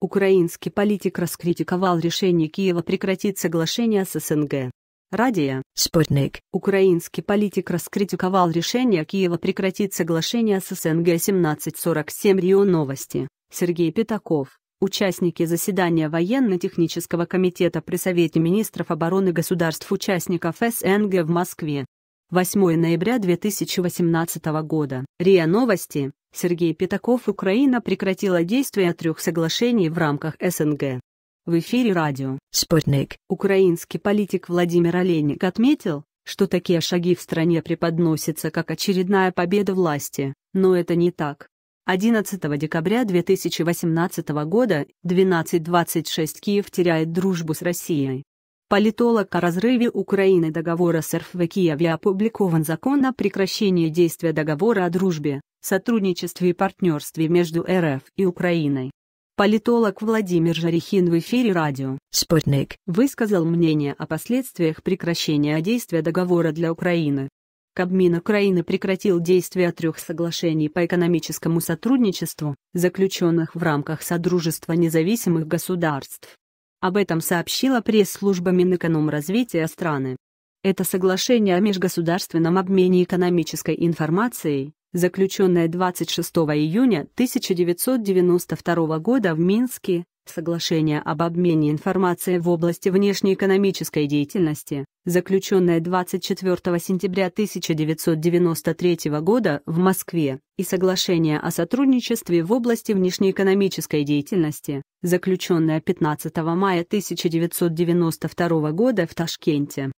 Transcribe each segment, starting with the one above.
Украинский политик раскритиковал решение Киева прекратить соглашение с СНГ. Радия. Спутник. Украинский политик раскритиковал решение Киева прекратить соглашение с СНГ 1747 РИО Новости. Сергей Пятаков. Участники заседания военно-технического комитета при Совете министров обороны государств-участников СНГ в Москве. 8 ноября 2018 года. РИА Новости. Сергей Пятаков Украина прекратила действие трех соглашений в рамках СНГ. В эфире радио «Спутник». Украинский политик Владимир Олейник отметил, что такие шаги в стране преподносятся как очередная победа власти, но это не так. 11 декабря 2018 года 12.26 Киев теряет дружбу с Россией. Политолог о разрыве Украины договора с РФ в Киеве опубликован закон о прекращении действия договора о дружбе, сотрудничестве и партнерстве между РФ и Украиной. Политолог Владимир Жарихин в эфире радио «Спутник» высказал мнение о последствиях прекращения действия договора для Украины. Кабмин Украины прекратил действие трех соглашений по экономическому сотрудничеству, заключенных в рамках Содружества независимых государств. Об этом сообщила пресс-служба Минэкономразвития страны. Это соглашение о межгосударственном обмене экономической информацией, заключенное 26 июня 1992 года в Минске, соглашение об обмене информацией в области внешнеэкономической деятельности, заключенное 24 сентября 1993 года в Москве, и соглашение о сотрудничестве в области внешнеэкономической деятельности, заключенное 15 мая 1992 года в Ташкенте.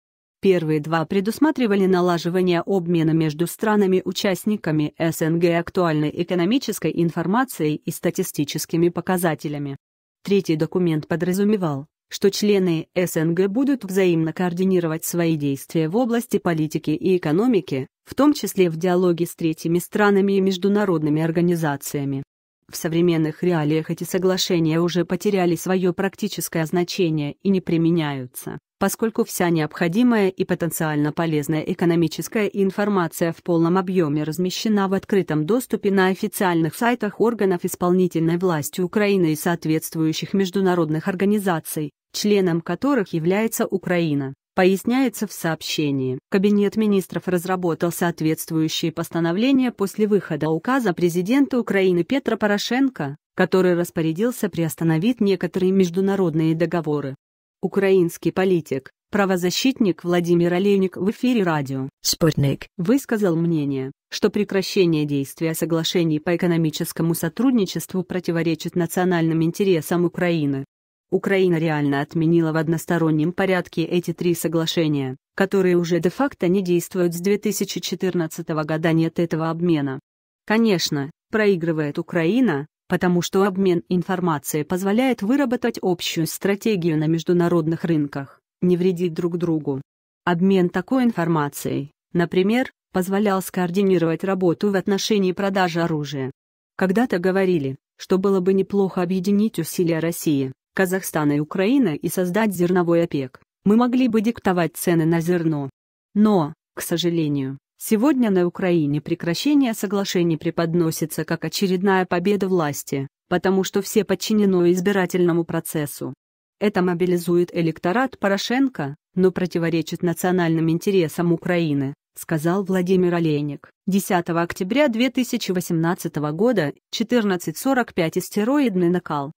Первые два предусматривали налаживание обмена между странами-участниками СНГ актуальной экономической информацией и статистическими показателями. Третий документ подразумевал, что члены СНГ будут взаимно координировать свои действия в области политики и экономики, в том числе в диалоге с третьими странами и международными организациями. В современных реалиях эти соглашения уже потеряли свое практическое значение и не применяются, поскольку вся необходимая и потенциально полезная экономическая информация в полном объеме размещена в открытом доступе на официальных сайтах органов исполнительной власти Украины и соответствующих международных организаций, членом которых является Украина. Поясняется в сообщении. Кабинет министров разработал соответствующие постановления после выхода указа президента Украины Петра Порошенко, который распорядился приостановить некоторые международные договоры. Украинский политик, правозащитник Владимир Олейник в эфире радио «Спутник» высказал мнение, что прекращение действия соглашений по экономическому сотрудничеству противоречит национальным интересам Украины. Украина реально отменила в одностороннем порядке эти три соглашения, которые уже де-факто не действуют с 2014 года нет этого обмена. Конечно, проигрывает Украина, потому что обмен информацией позволяет выработать общую стратегию на международных рынках, не вредить друг другу. Обмен такой информацией, например, позволял скоординировать работу в отношении продажи оружия. Когда-то говорили, что было бы неплохо объединить усилия России, Казахстана и Украины и создать зерновой ОПЕК, мы могли бы диктовать цены на зерно. Но, к сожалению, сегодня на Украине прекращение соглашений преподносится как очередная победа власти, потому что все подчинено избирательному процессу. Это мобилизует электорат Порошенко, но противоречит национальным интересам Украины, сказал Владимир Олейник. 10 октября 2018 года, 14.45 истероидный накал.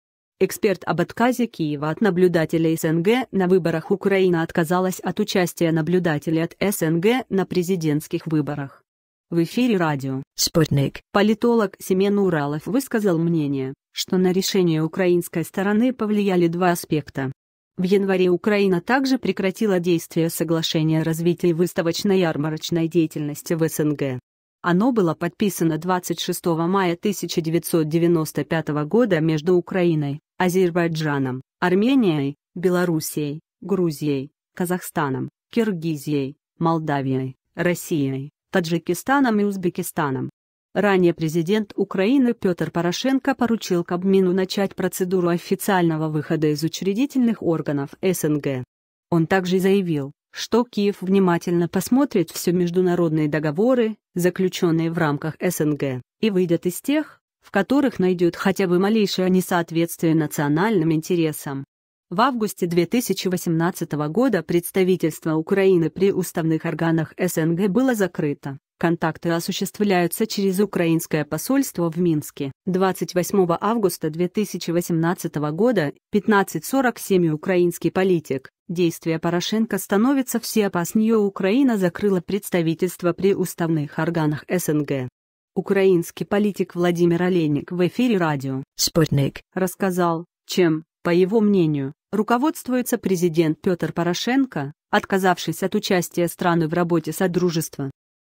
Эксперт об отказе Киева от наблюдателей СНГ на выборах Украина отказалась от участия наблюдателей от СНГ на президентских выборах. В эфире радио «Спутник» политолог Семен Уралов высказал мнение, что на решение украинской стороны повлияли два аспекта. В январе Украина также прекратила действие соглашения о развитии выставочно-ярмарочной деятельности в СНГ. Оно было подписано 26 мая 1995 года между Украиной Азербайджаном, Арменией, Белоруссией, Грузией, Казахстаном, Киргизией, Молдавией, Россией, Таджикистаном и Узбекистаном. Ранее президент Украины Петр Порошенко поручил Кабмину начать процедуру официального выхода из учредительных органов СНГ. Он также заявил, что Киев внимательно посмотрит все международные договоры, заключенные в рамках СНГ, и выйдет из тех, в которых найдет хотя бы малейшее несоответствие национальным интересам. В августе 2018 года представительство Украины при уставных органах СНГ было закрыто. Контакты осуществляются через украинское посольство в Минске. 28 августа 2018 года, 15.47 украинский политик. Действия Порошенко становятся все опаснее Украина закрыла представительство при уставных органах СНГ. Украинский политик Владимир Олейник в эфире радио «Спутник» рассказал, чем, по его мнению, руководствуется президент Петр Порошенко, отказавшись от участия страны в работе Содружества.